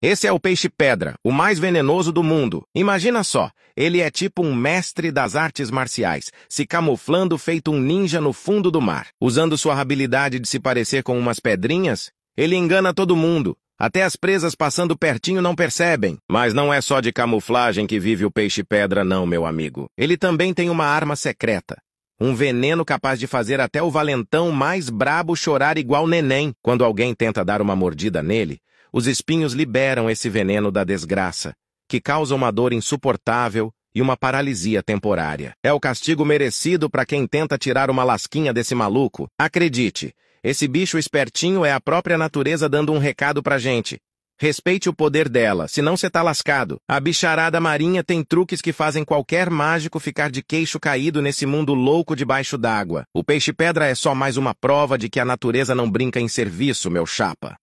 Esse é o peixe-pedra, o mais venenoso do mundo. Imagina só, ele é tipo um mestre das artes marciais, se camuflando feito um ninja no fundo do mar. Usando sua habilidade de se parecer com umas pedrinhas, ele engana todo mundo. Até as presas passando pertinho não percebem. Mas não é só de camuflagem que vive o peixe-pedra, não, meu amigo. Ele também tem uma arma secreta. Um veneno capaz de fazer até o valentão mais brabo chorar igual neném. Quando alguém tenta dar uma mordida nele, os espinhos liberam esse veneno da desgraça, que causa uma dor insuportável e uma paralisia temporária. É o castigo merecido para quem tenta tirar uma lasquinha desse maluco. Acredite, esse bicho espertinho é a própria natureza dando um recado pra gente. Respeite o poder dela, senão você tá lascado. A bicharada marinha tem truques que fazem qualquer mágico ficar de queixo caído nesse mundo louco debaixo d'água. O peixe-pedra é só mais uma prova de que a natureza não brinca em serviço, meu chapa.